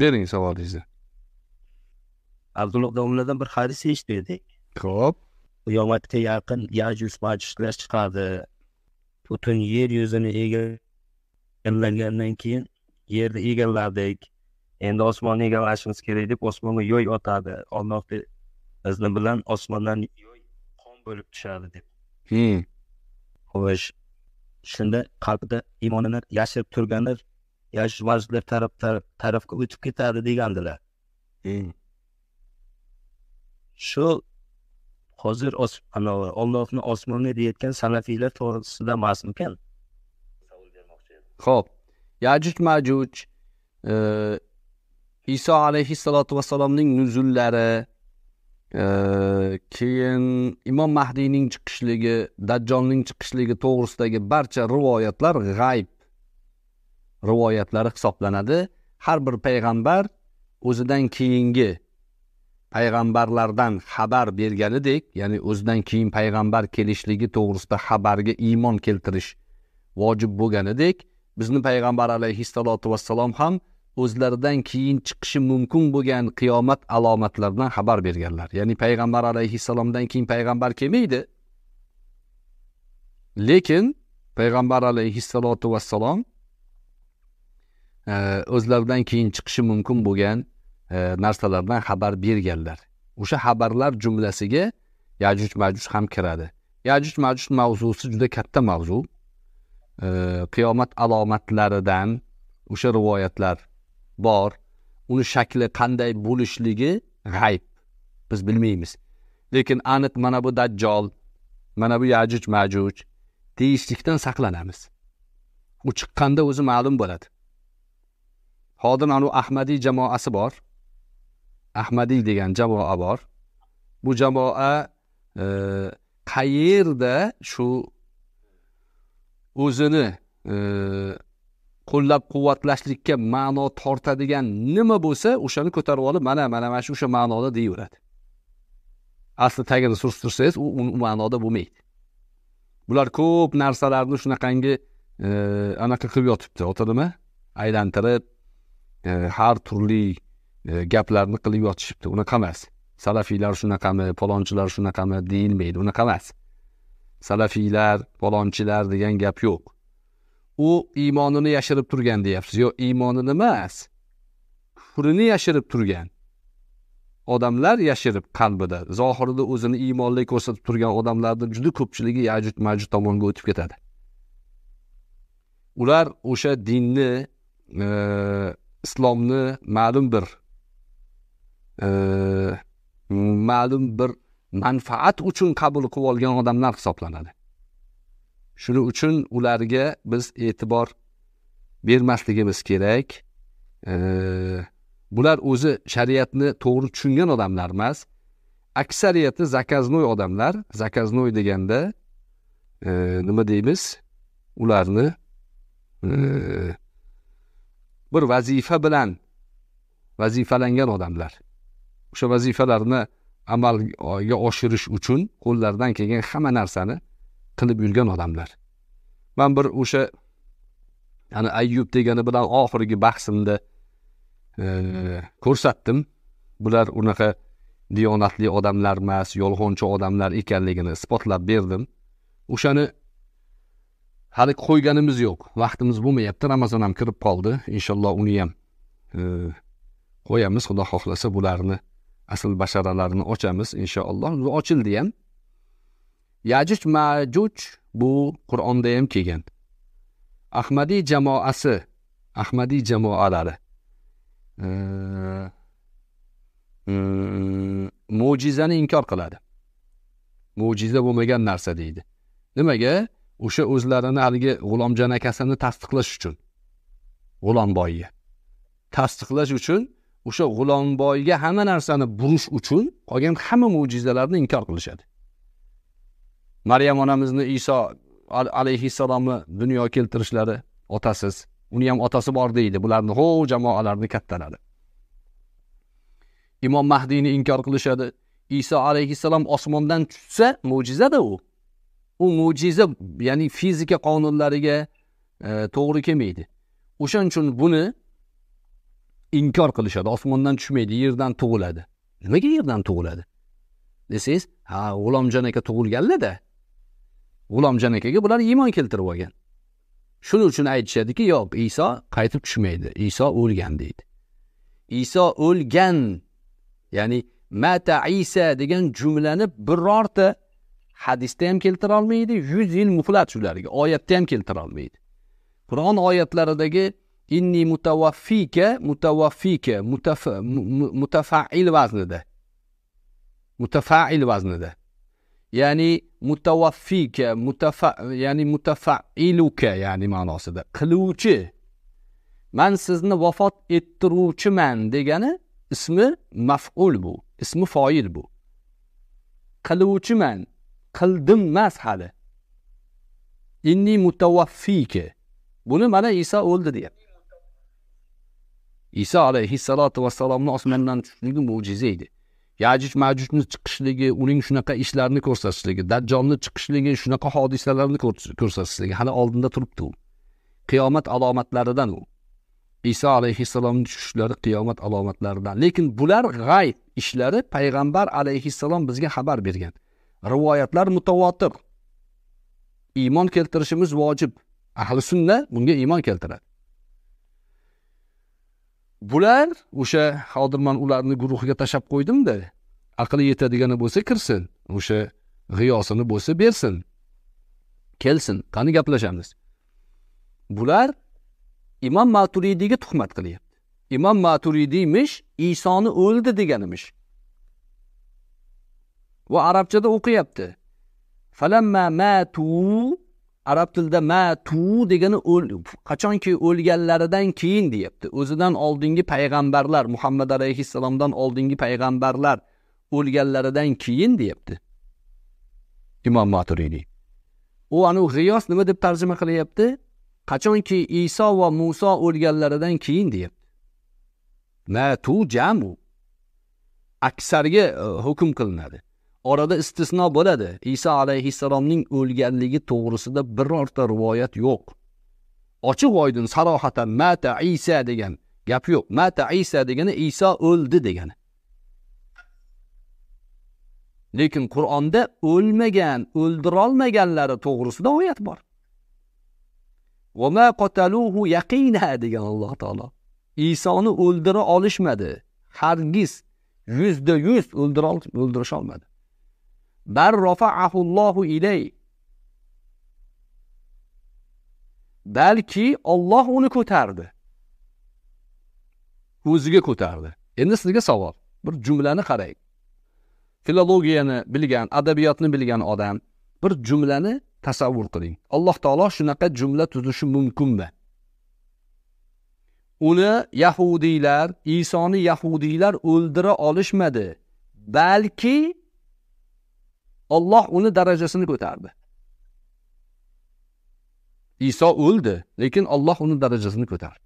bering savolingizni abdulla domladan bir hadis eshitdik ho'p qiyomatga yaqin yajuj majuslar chiqadi butun yer yuzini egallagandan keyin yerni egalladik endi osmonni egallashimiz kerak deb osmonga yo'y otadi olloh izni bilan osmondan yo'y qon bo'lib tushadi deb hmm. xo'sh shunda qalbida iymonini yashirib turganlar vazirlar taraf tarafga o'tib ketadi degandilar shu hozir ollohni osmoni deyayotgan sanafiylar to'g'risida emasmikan savol bermoqchi edim ho'p yajuj majuj e, iso alayhissalotu vassalomning nuzullari e, keyin imom mahdiyning chiqishligi dajjolning chiqishligi to'g'risidagi barcha rivoyatlar g'ayb rivoyatlari hisoblanadi har bir payg'ambar o'zidan keyingi payg'ambarlardan xabar berganidek ya'ni o'zidan keyin payg'ambar kelishligi to'g'risida xabarga iymon keltirish vojib bo'lganidek bizni payg'ambar alayhissalotu vassalom ham o'zlaridan keyin chiqishi mumkin bo'lgan qiyomat alomatlaridan xabar berganlar ya'ni payg'ambar alayhissalomdan keyin payg'ambar kelmaydi lekin payg'ambar alayhissalotu vassalom o'zlaridan keyin chiqishi mumkin bo'lgan e, narsalardan xabar berganlar o'sha xabarlar jumlasiga yajuj majuj ham kiradi yajuj majuj mavzusi juda katta mavzu qiyomat alomatlaridan o'sha rivoyatlar bor uni shakli qanday bo'lishligi g'ayb biz bilmaymiz lekin aniq mana bu dajjol mana bu yajuj majuj deyishlikdan saqlanamiz u chiqqanda o'zi ma'lum bo'ladi hozir bu ahmadiy jamoasi bor ahmadiy degan jamoa bor bu jamoa e, qayerda shu o'zini e, qo'llab quvvatlashlikka ma'no tortadigan nima bo'lsa o'shani ko'tarib olib mana mana mana shu o'sha ma'noda deyaveradi asli tagini surishtirsangiz u u ma'noda bo'lmaydi bular ko'p narsalarni shunaqangi e, anaqa qilib yotibdi oti nima aylantirib E, har turli e, gaplarni qilib yotishibdi unaqa emas salafiylar shunaqami palonchilar shunaqami deyilmaydi unaqa emas salafiylar palonchilar degan gap yo'q u iymonini yashirib turgan deyapsiz yo'q iymonini emas kufrini yashirib turgan odamlar yashirib qalbida zohirida o'zini iymonli ko'rsatib turgan odamlarni juda ko'pchiligi yajud majud tomonga o'tib ketadi ular o'sha dinni e, islomni ma'lum bir e, ma'lum bir manfaat uchun qabul qilib olgan odamlar hisoblanadi shuning uchun ularga biz e'tibor bermasligimiz kerak bular o'zi shariatni to'g'ri tushungan odamlar emas aksariyati zakaznoy odamlar zakaznoy deganda nima deymiz ularni bir vazifa bilan vazifalangan odamlar o'sha vazifalarni amalga oshirish uchun qo'llaridan kelgan hamma narsani qilib yurgan odamlar man bir o'sha ana ayyub degani bilan oxirgi bahsimda e, ko'rsatdim bular unaqa diyonatli odamlar emas yolg'onchi odamlar ekanligini isbotlab berdim o'shani hali qo'yganimiz yo'q vaqtimiz bo'lmayapti ramazon ham kirib qoldi inshaalloh uni ham e, qo'yamiz xudo xohlasa bularni asl basharalarini ochamiz inshaalloh ochildi ham yajuj majuj bu qur'onda ham kelgan ahmadiy jamoasi ahmadiy jamoalari e, e, mo'jizani inkor qiladi mo'jiza bo'lmagan narsa deydi nimaga o'sha o'zlarini haligi g'ulomjon akasini tasdiqlash uchun g'ulomboyni tasdiqlash uchun o'sha g'ulomboyga hamma narsani burish uchun qolgan hamma mo'jizalarni inkor qilishadi maryam onamizni iso alayhissalomni dunyoga keltirishlari otasiz uni ham otasi bor deydi bularni ho jamoalarni kattalari imom mahdiyni inkor qilishadi iso alayhissalom osmondan tushsa mo'jizada u u mo'jiza ya'ni fizika qonunlariga e, to'g'ri kelmaydi o'shaning uchun buni inkor qilishadi osmondan tushmaydi yerdan tug'iladi nimaga yerdan tug'iladi desangiz ha g'ulomjon aka tug'ilganlarda g'ulomjon akaga bular iymon keltirib olgan shuning uchun aytishadiki yo'q iso qaytib tushmaydi iso o'lgan deydi iso o'lgan ya'ni mata isa degan jumlani birorta hadisda ham keltira olmaydi yuz yil muhlat shularga oyatda ham keltira olmaydi qur'on oyatlaridagi inni mutavaffika mutavaffika mutafail vaznida mutafail vaznida ya'ni mutavaffika mutafa ya'ni mutafailuka ya'ni ma'nosida qiluvchi man sizni vafot ettiruvchiman degani ismi maf'ul bu ismi foil bu qiluvchiman qildim emas hali inni mutavaffiki buni mana iso o'ldi deyapti iso alayhissalotu vassalomni osmondan tushishligi mo'jiza edi yajuj majujni chiqishligi uning shunaqa ishlarni ko'rsatishligi dajjolni chiqishligi shunaqa hodisalarni ko'rsatishligi hali oldinda turibdi u qiyomat alomatlaridan u iso alayhissalomni tushishlari qiyomat alomatlaridan lekin bular g'ayb ishlari payg'ambar alayhissalom bizga xabar bergan rivoyatlar mutavotir iymon keltirishimiz vojib ahli sunna bunga iymon keltiradi bular o'sha hozir man ularni guruhiga tashlab qo'ydimda aqli yetadigani bo'lsa kirsin o'sha g'iyosini bo'lsa bersin kelsin qani gaplashamiz bular imom maturidiyga tuhmat qilyapti imom maturidiymish isoni o'ldi deganimish va arabchada o'qiyapti falamma matu arab tilida matu degani qachonki o'lganlaridan keyin deyapti o'zidan oldingi payg'ambarlar muhammad alayhissalomdan oldingi payg'ambarlar o'lganlaridan keyin deyapti imom maturiniy u anu g'iyos nima deb tarjima qilyapti qachonki iso va muso o'lganlaridan keyin deyapti matu jamu aksarga e, hukm qilinadi orada istisno bo'ladi iso alayhissalomning o'lganligi to'g'risida birorta rivoyat yo'q ochiq oydin sarohatan mata isa degan gap yo'q mata isa degani iso o'ldi degani lekin qur'onda o'lmagan o'ldirolmaganlari to'g'risida oyat bor degan alloh taolo isoni o'ldira olishmadi hargiz yuzda yuz o'ldirish olmadi Bal rafa'ahullohu ilay. Balki olloh uni ko'tardi. O'ziga ko'tardi. Endi sizga savol. Bir jumlani qarang. Filologiyani bilgan, adabiyotni bilgan odam bir jumlani tasavvur qiling. Alloh taolo shunaqa jumla tuzishi mumkinmi? uni yahudiylar isoni yahudiylar o'ldira olishmadi balki olloh uni darajasini ko'tardi iso o'ldi lekin olloh uni darajasini ko'tardi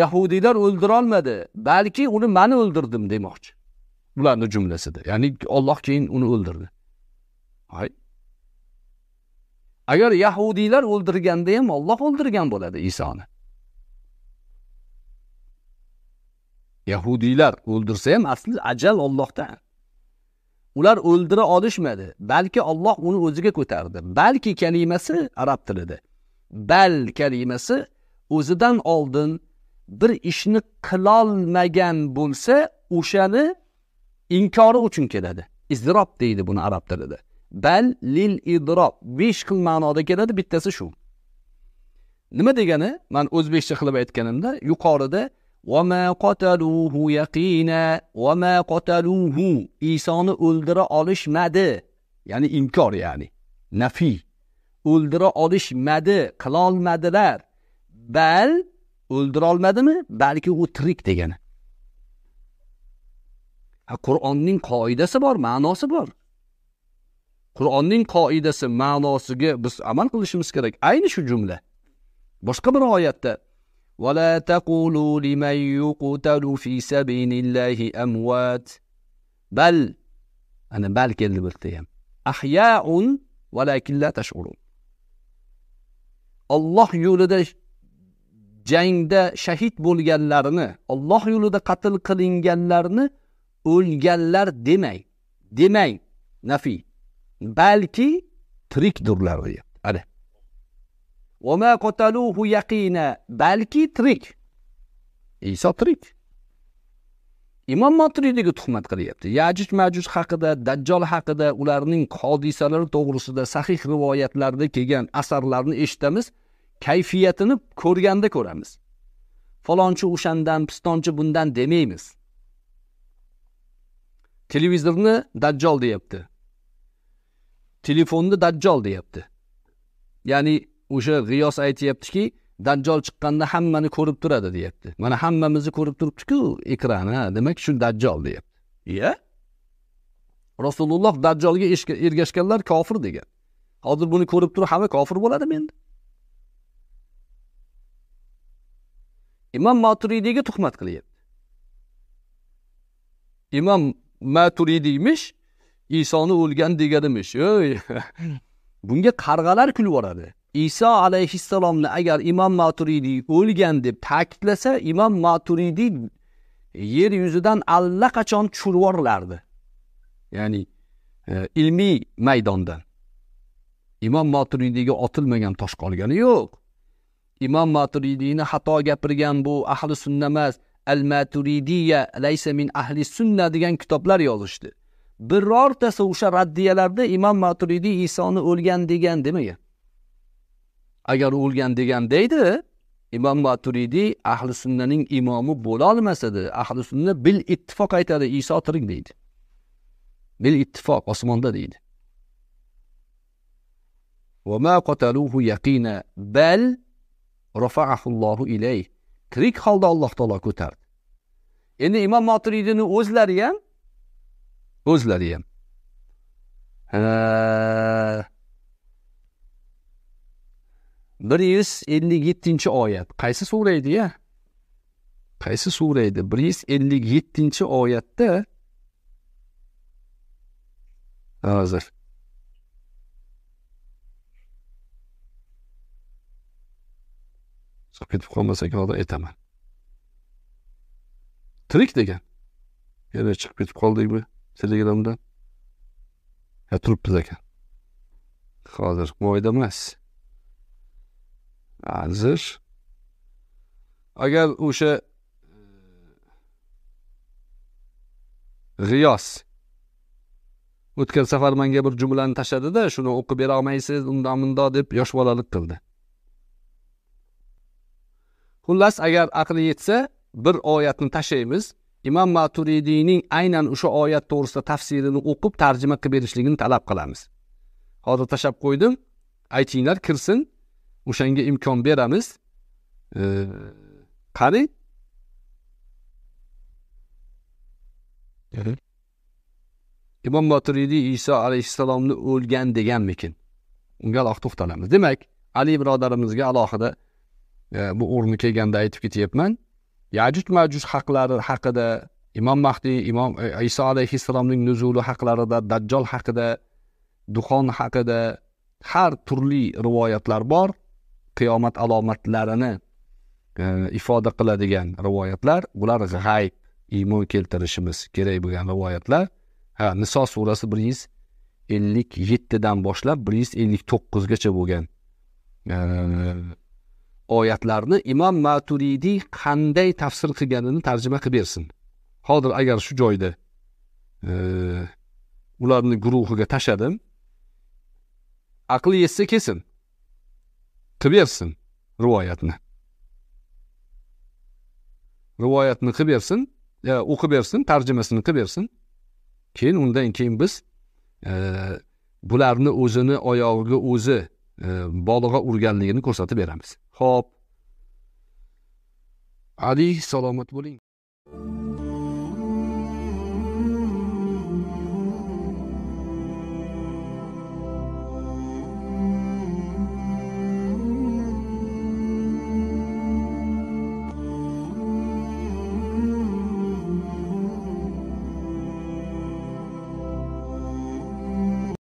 yahudiylar o'ldirolmadi balki uni mani o'ldirdim demoqchi ularni jumlasida ya'ni olloh keyin uni o'ldirdi hay agar yahudiylar o'ldirganda ham olloh o'ldirgan bo'ladi isoni yahudiylar o'ldirsa ham asli ajal ollohdan ular o'ldira olishmadi balki olloh uni o'ziga ko'tardi balki kalimasi arab tilida bal kalimasi o'zidan oldin bir ishni qilolmagan bo'lsa o'shani inkori uchun keladi izrob deydi buni arab tilida bal lil idrob besh xil ma'noda keladi bittasi shu nima degani man o'zbekcha qilib aytganimda yuqorida وَمَا قَتَلُوهُ يَقِينًا وَمَا قَتَلُوهُ İsa'ni o'ldira olishmadi. Ya'ni inkor ya'ni. Nafi. O'ldira olishmadi, qilolmadilar. Bal o'ldira olmadimi? Balki u tirik degani. Ha Qur'onning qoidasi bor, ma'nosi bor. Qur'onning qoidasi, ma'nosiga biz amal qilishimiz kerak. Ayni shu jumla. Boshqa bir oyatda ولا تقولوا لمن يقتل في سبيل الله أموات بل أنا بل كلمة أحياء ولكن لا تشعرون الله يولد jangda shahid bo'lganlarni olloh yo'lida qatl qilinganlarni o'lganlar demang demang nafiy balki tirikdirlar deyapti ana Balki tirik. Iso tirik. Imom Maturidiga tuhmat qilyapti. Yajuj Majuj haqida, dajjol haqida ularning hodisalari to'g'risida sahih rivoyatlarda kelgan asarlarni eshitamiz, kayfiyatini ko'rganda ko'ramiz. Falonchi o'shandan, pistonchi bundan demaymiz. Televizorni dajjol deyapti. Telefonni dajjol deyapti. Ya'ni o'sha g'iyos aytyaptiki dajjol chiqqanda hammani ko'rib turadi deyapti mana hammamizni ko'rib turibdiku ekran ha demak shu dajjol deyapti iya rasululloh dajjolga ergashganlar kofir degan hozir buni ko'rib turib hamma kofir bo'ladimi endi imom maturidiyga tuhmat qilyapti imom maturidiymish isoni o'lgan deganimish bunga qarg'alar kulib yuboradi iso alayhissalomni agar imom maturidiy o'lgan deb ta'kidlasa imom maturidiy yer yuzidan allaqachon tushirib yuborilardi ya'ni e, ilmiy maydondan imom maturidiyga otilmagan tosh qolgani yo'q imom maturidiyni xato gapirgan bu ahli sunna emas al maturidiya laysa min ahli sunna degan kitoblar yozishdi birortasi o'sha raddiyalarda imom maturidiy isoni o'lgan degan demagan agar o'lgan deganda edi imom maturidiy ahli sunnaning imomi bo'lolmas edi ahli sunna bil ittifoq aytadi iso tirik deydi bil ittifoq osmonda deydi وما قتلوه tirik holda alloh taolo ko'tardi endi imom moturidiyni o'zlari ham o'zlari ham bir yuz ellik yettinchi oyat qaysi sura ya qaysi sura edi bir yuz ellik yettinchi oyatda hozir chiqib ketib qolmasak hozir aytaman tirik degan yana chiqib ketib qoldikmi telegramdan turibmiz ekan hozir moyda emas anzir agar o'sha g'iyos e, o'tgan safar manga bir jumlani tashladida shuni o'qib bera olmaysiz undoq bundoq deb yosh bolalik qildi xullas agar aqli yetsa bir oyatni tashlaymiz imom maturidiyning aynan o'sha oyat to'g'risida tafsirini o'qib tarjima qilib berishligini talab qilamiz hozir tashlab qo'ydim aytinglar kirsin o'shanga imkon beramiz qani imom botiriydiy iso alayhissalomni o'lgan deganmikin unga alohida to'xtalamiz demak ali birodarimizga alohida e, bu o'rni kelganda aytib ketyapman yajuj majuj haqlari haqida imom mahdiy imom e, iso alayhissalomning nuzuli haqlarida dajjol haqida duxon haqida har turli rivoyatlar bor qiyomat alomatlarini e, ifoda qiladigan rivoyatlar bular g'ayb iymon keltirishimiz kerak bo'lgan rivoyatlar ha niso surasi bir yuz ellik yettidan boshlab bir yuz ellik to'qqizgacha bo'lgan e, oyatlarni imom maturidiy qanday tafsir qilganini tarjima qilib bersin hozir agar shu joyda e, ularni guruhiga tashladim aqli yetsa kelsin qilib bersin rivoyatni rivoyatni qilib bersin o'qib e, bersin tarjimasini qilib bersin keyin undan keyin biz e, bularni o'zini oyog'iga o'zi e, bolig'a urganligini ko'rsatib beramiz ho'p ali salomat bo'ling